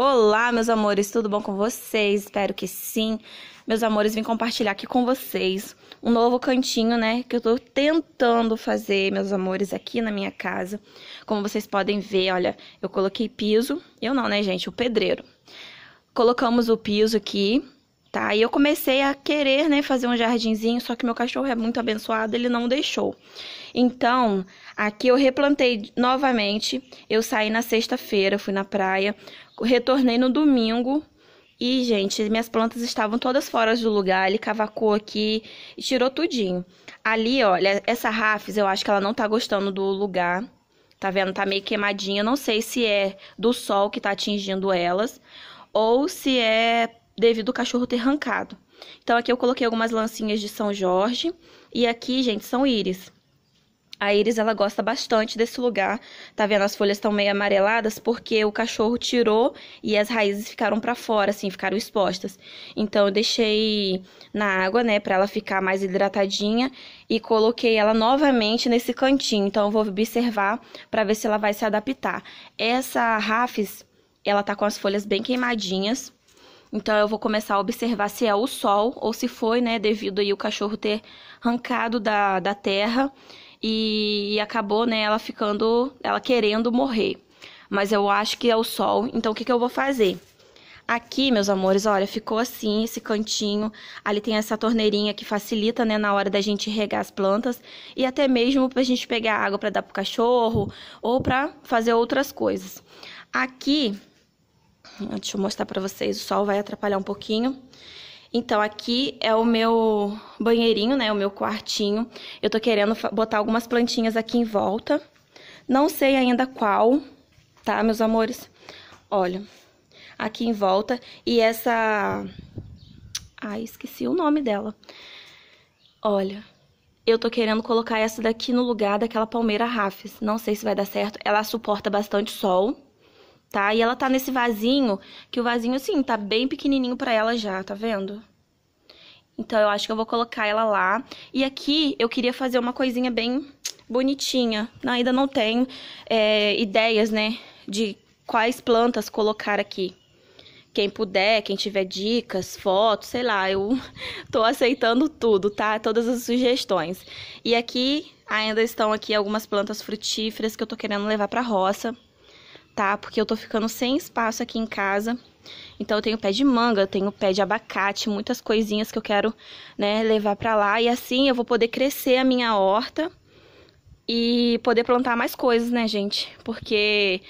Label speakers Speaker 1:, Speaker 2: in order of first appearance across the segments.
Speaker 1: Olá, meus amores, tudo bom com vocês? Espero que sim. Meus amores, vim compartilhar aqui com vocês um novo cantinho, né? Que eu tô tentando fazer, meus amores, aqui na minha casa. Como vocês podem ver, olha, eu coloquei piso. Eu não, né, gente? O pedreiro. Colocamos o piso aqui Tá? E eu comecei a querer, né, fazer um jardinzinho, só que meu cachorro é muito abençoado, ele não deixou. Então, aqui eu replantei novamente. Eu saí na sexta-feira, fui na praia, retornei no domingo. E, gente, minhas plantas estavam todas fora do lugar. Ele cavacou aqui e tirou tudinho. Ali, olha, essa Rafis, eu acho que ela não tá gostando do lugar. Tá vendo? Tá meio queimadinha. Não sei se é do sol que tá atingindo elas ou se é devido ao cachorro ter arrancado. Então, aqui eu coloquei algumas lancinhas de São Jorge. E aqui, gente, são íris. A íris, ela gosta bastante desse lugar. Tá vendo? As folhas estão meio amareladas porque o cachorro tirou e as raízes ficaram para fora, assim, ficaram expostas. Então, eu deixei na água, né, pra ela ficar mais hidratadinha. E coloquei ela novamente nesse cantinho. Então, eu vou observar para ver se ela vai se adaptar. Essa rafis, ela tá com as folhas bem queimadinhas. Então eu vou começar a observar se é o sol ou se foi, né, devido aí o cachorro ter arrancado da, da terra e, e acabou, né, ela ficando, ela querendo morrer. Mas eu acho que é o sol, então o que, que eu vou fazer? Aqui, meus amores, olha, ficou assim esse cantinho. Ali tem essa torneirinha que facilita, né, na hora da gente regar as plantas e até mesmo pra gente pegar água para dar pro cachorro ou para fazer outras coisas. Aqui Deixa eu mostrar para vocês, o sol vai atrapalhar um pouquinho. Então, aqui é o meu banheirinho, né? O meu quartinho. Eu tô querendo botar algumas plantinhas aqui em volta. Não sei ainda qual, tá, meus amores? Olha, aqui em volta. E essa... Ai, esqueci o nome dela. Olha, eu tô querendo colocar essa daqui no lugar daquela palmeira rafes. Não sei se vai dar certo. Ela suporta bastante sol tá? E ela tá nesse vasinho, que o vasinho, assim, tá bem pequenininho pra ela já, tá vendo? Então, eu acho que eu vou colocar ela lá. E aqui, eu queria fazer uma coisinha bem bonitinha. Ainda não tenho é, ideias, né, de quais plantas colocar aqui. Quem puder, quem tiver dicas, fotos, sei lá, eu tô aceitando tudo, tá? Todas as sugestões. E aqui ainda estão aqui algumas plantas frutíferas que eu tô querendo levar pra roça tá? Porque eu tô ficando sem espaço aqui em casa. Então eu tenho pé de manga, eu tenho pé de abacate, muitas coisinhas que eu quero, né, levar para lá e assim eu vou poder crescer a minha horta e poder plantar mais coisas, né, gente? Porque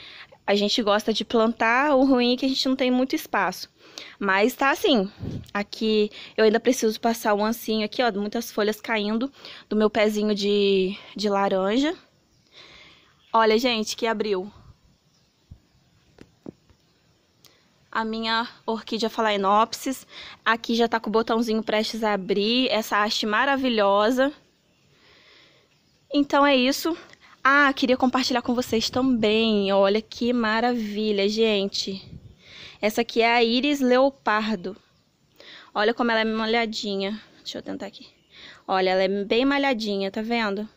Speaker 1: a gente gosta de plantar, o ruim é que a gente não tem muito espaço. Mas tá assim, aqui eu ainda preciso passar o um ancinho aqui, ó, muitas folhas caindo do meu pezinho de, de laranja. Olha, gente, que abriu. a minha orquídea Phalaenopsis. Aqui já tá com o botãozinho prestes a abrir, essa haste maravilhosa. Então é isso. Ah, queria compartilhar com vocês também. Olha que maravilha, gente. Essa aqui é a íris leopardo. Olha como ela é malhadinha. Deixa eu tentar aqui. Olha, ela é bem malhadinha, tá vendo?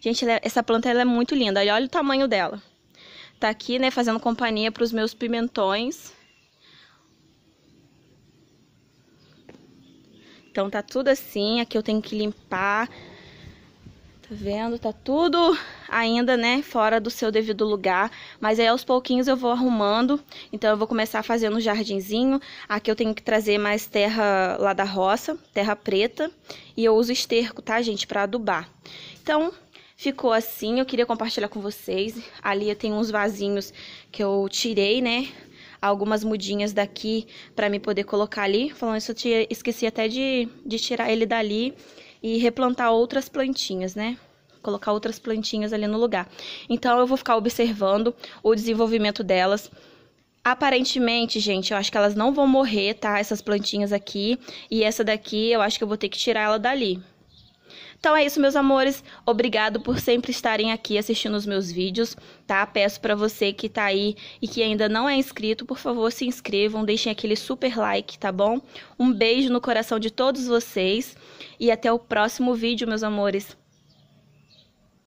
Speaker 1: Gente, ela, é, essa planta ela é muito linda. Olha, olha o tamanho dela. Tá aqui, né, fazendo companhia para os meus pimentões. Então tá tudo assim, aqui eu tenho que limpar. Tá vendo? Tá tudo ainda, né, fora do seu devido lugar. Mas aí aos pouquinhos eu vou arrumando. Então eu vou começar fazendo o jardinzinho. Aqui eu tenho que trazer mais terra lá da roça, terra preta. E eu uso esterco, tá, gente, pra adubar. Então ficou assim, eu queria compartilhar com vocês. Ali eu tenho uns vasinhos que eu tirei, né, algumas mudinhas daqui para me poder colocar ali. Falando isso, eu tinha, esqueci até de, de tirar ele dali e replantar outras plantinhas, né? Colocar outras plantinhas ali no lugar. Então, eu vou ficar observando o desenvolvimento delas. Aparentemente, gente, eu acho que elas não vão morrer, tá? Essas plantinhas aqui. E essa daqui, eu acho que eu vou ter que tirar ela dali. Então é isso, meus amores. Obrigado por sempre estarem aqui assistindo os meus vídeos, tá? Peço para você que tá aí e que ainda não é inscrito, por favor, se inscrevam, deixem aquele super like, tá bom? Um beijo no coração de todos vocês e até o próximo vídeo, meus amores.